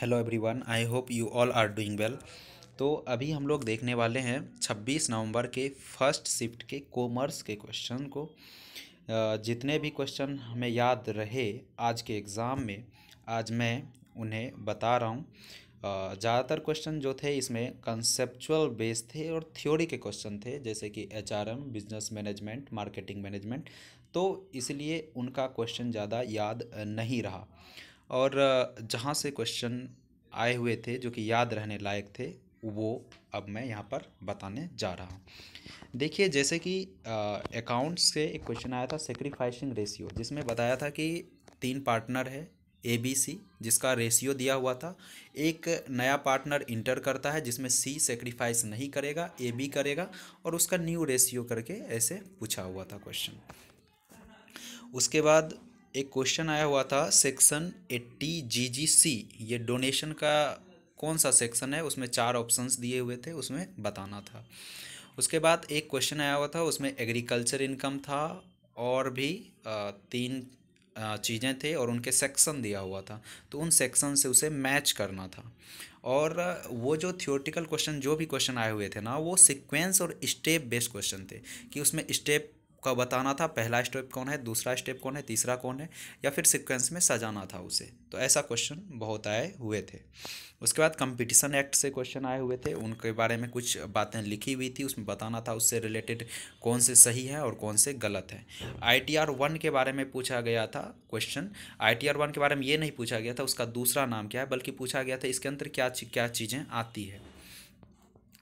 hello everyone I hope you all are doing well तो अभी हम लोग देखने वाले हैं 26 नवंबर के फर्स्ट शिफ्ट के कॉमर्स के क्वेश्चन को जितने भी क्वेश्चन हमें याद रहे आज के एग्ज़ाम में आज मैं उन्हें बता रहा हूँ ज़्यादातर क्वेश्चन जो थे इसमें कंसेप्चुअल बेस थे और थ्योरी के क्वेश्चन थे जैसे कि H R M business management marketing management तो इसलिए उनका क्वेश्चन ज़्यादा याद नहीं रहा और जहाँ से क्वेश्चन आए हुए थे जो कि याद रहने लायक थे वो अब मैं यहाँ पर बताने जा रहा हूँ देखिए जैसे कि अकाउंट्स से एक क्वेश्चन आया था सेक्रीफाइसिंग रेशियो जिसमें बताया था कि तीन पार्टनर है ए बी सी जिसका रेशियो दिया हुआ था एक नया पार्टनर इंटर करता है जिसमें सी सेक्रीफाइस नहीं करेगा ए बी करेगा और उसका न्यू रेशियो करके ऐसे पूछा हुआ था क्वेश्चन उसके बाद एक क्वेश्चन आया हुआ था सेक्शन एट्टी जी जी सी ये डोनेशन का कौन सा सेक्शन है उसमें चार ऑप्शंस दिए हुए थे उसमें बताना था उसके बाद एक क्वेश्चन आया हुआ था उसमें एग्रीकल्चर इनकम था और भी तीन चीज़ें थे और उनके सेक्शन दिया हुआ था तो उन सेक्शन से उसे मैच करना था और वो जो थियोटिकल क्वेश्चन जो भी क्वेश्चन आए हुए थे ना वो सीक्वेंस और स्टेप बेस्ड क्वेश्चन थे कि उसमें स्टेप का बताना था पहला स्टेप कौन है दूसरा स्टेप कौन है तीसरा कौन है या फिर सिक्वेंस में सजाना था उसे तो ऐसा क्वेश्चन बहुत आए हुए थे उसके बाद कंपटीशन एक्ट से क्वेश्चन आए हुए थे उनके बारे में कुछ बातें लिखी हुई थी उसमें बताना था उससे रिलेटेड कौन से सही है और कौन से गलत है आई टी आर वन के बारे में पूछा गया था question I T R one के बारे में ये नहीं पूछा गया था उसका दूसरा नाम क्या है बल्कि पूछा गया था इसके अंदर क्या क्या चीज़ें आती है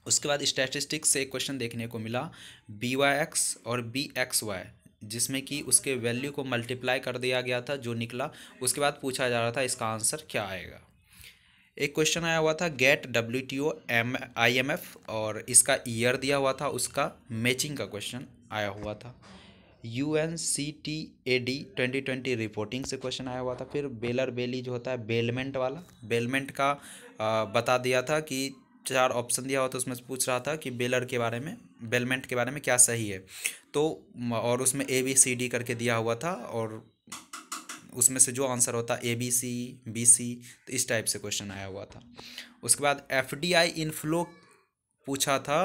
उसके बाद स्टैटिस्टिक्स से एक क्वेश्चन देखने को मिला बी वाई एक्स और बी एक्स वाई जिसमें कि उसके वैल्यू को मल्टीप्लाई कर दिया गया था जो निकला उसके बाद पूछा जा रहा था इसका आंसर क्या आएगा एक क्वेश्चन आया हुआ था GATT W T O M I M F और इसका ईयर दिया हुआ था उसका मैचिंग का क्वेश्चन आया हुआ था U N C T A D twenty twenty reporting से क्वेश्चन आया हुआ था फिर बेलर बेली जो होता है बेलमेंट वाला बेलमेंट का आ, बता दिया था कि चार ऑप्शन दिया हुआ था उसमें पूछ रहा था कि बेलर के बारे में बेलमेंट के बारे में क्या सही है तो और उसमें ए बी सी डी करके दिया हुआ था और उसमें से जो आंसर होता A B C B C तो इस टाइप से क्वेश्चन आया हुआ था उसके बाद एफ डी आई इनफ्लो पूछा था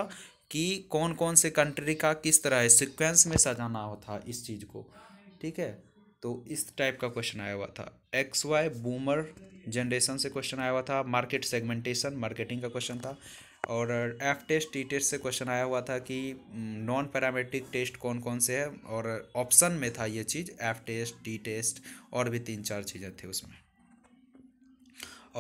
कि कौन कौन से कंट्री का किस तरह है सिक्वेंस में सजाना होता इस चीज़ को ठीक है तो इस टाइप का क्वेश्चन आया हुआ था एक्स वाई बूमर जनरेशन से क्वेश्चन आया हुआ था मार्केट सेगमेंटेशन मार्केटिंग का क्वेश्चन था और एफ टेस्ट टी टेस्ट से क्वेश्चन आया हुआ था कि नॉन पैरामेट्रिक टेस्ट कौन कौन से हैं और ऑप्शन में था ये चीज़ एफ टेस्ट टी टेस्ट और भी तीन चार चीज़ें थी उसमें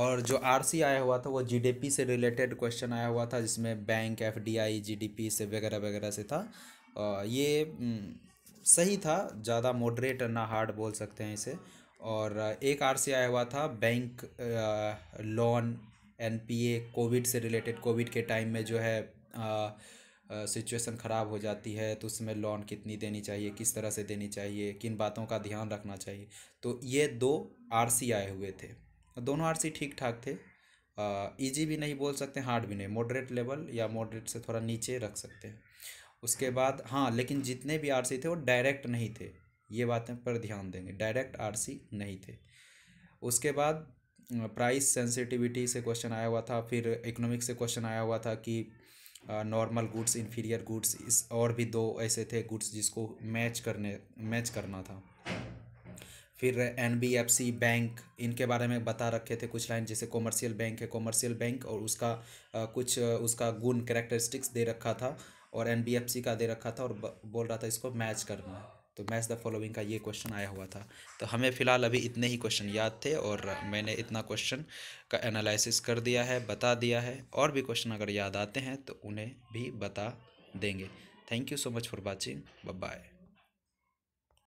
और जो आरसी आया हुआ था वो जीडीपी से रिलेटेड क्वेश्चन आया हुआ था जिसमें बैंक एफडीआई जीडीपी से वगैरह वगैरह से था ये सही था ज़्यादा मॉडरेट ना हार्ड बोल सकते हैं इसे और एक आर सी आया हुआ था bank loan N P A covid से रिलेटेड कोविड के टाइम में जो है सिचुएशन ख़राब हो जाती है तो उसमें लोन कितनी देनी चाहिए किस तरह से देनी चाहिए किन बातों का ध्यान रखना चाहिए तो ये दो आर सी आए हुए थे दोनों आर सी ठीक ठाक थे ईजी भी नहीं बोल सकते हार्ड भी नहीं मॉडरेट लेवल या मॉडरेट से थोड़ा नीचे रख सकते हैं उसके बाद हाँ लेकिन जितने भी आर थे वो डायरेक्ट नहीं थे ये बातें पर ध्यान देंगे डायरेक्ट आर नहीं थे उसके बाद प्राइस सेंसिटिविटी से क्वेश्चन आया हुआ था फिर इकोनॉमिक से क्वेश्चन आया हुआ था कि नॉर्मल गुड्स इन्फीरियर गुड्स इस और भी दो ऐसे थे गुड्स जिसको मैच करने मैच करना था फिर N B F C bank इनके बारे में बता रखे थे कुछ लाइन जैसे कॉमर्शियल बैंक है कॉमर्शियल बैंक और उसका आ, कुछ उसका गुण करेक्टरिस्टिक्स दे रखा था और एन का दे रखा था और बोल रहा था इसको मैच करना तो मैच द फॉलोइंग का ये क्वेश्चन आया हुआ था तो हमें फ़िलहाल अभी इतने ही क्वेश्चन याद थे और मैंने इतना क्वेश्चन का एनालिसिस कर दिया है बता दिया है और भी क्वेश्चन अगर याद आते हैं तो उन्हें भी बता देंगे thank you so much for watching bye